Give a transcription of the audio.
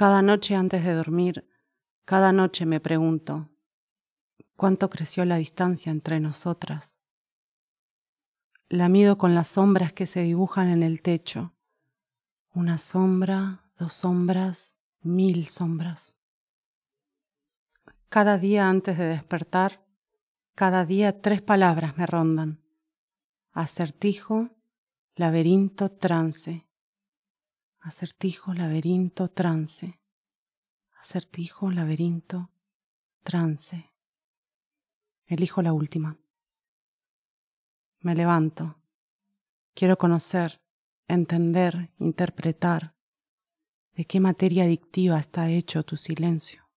Cada noche antes de dormir, cada noche me pregunto, ¿cuánto creció la distancia entre nosotras? La mido con las sombras que se dibujan en el techo. Una sombra, dos sombras, mil sombras. Cada día antes de despertar, cada día tres palabras me rondan. Acertijo, laberinto, trance acertijo, laberinto, trance, acertijo, laberinto, trance. Elijo la última. Me levanto. Quiero conocer, entender, interpretar de qué materia adictiva está hecho tu silencio.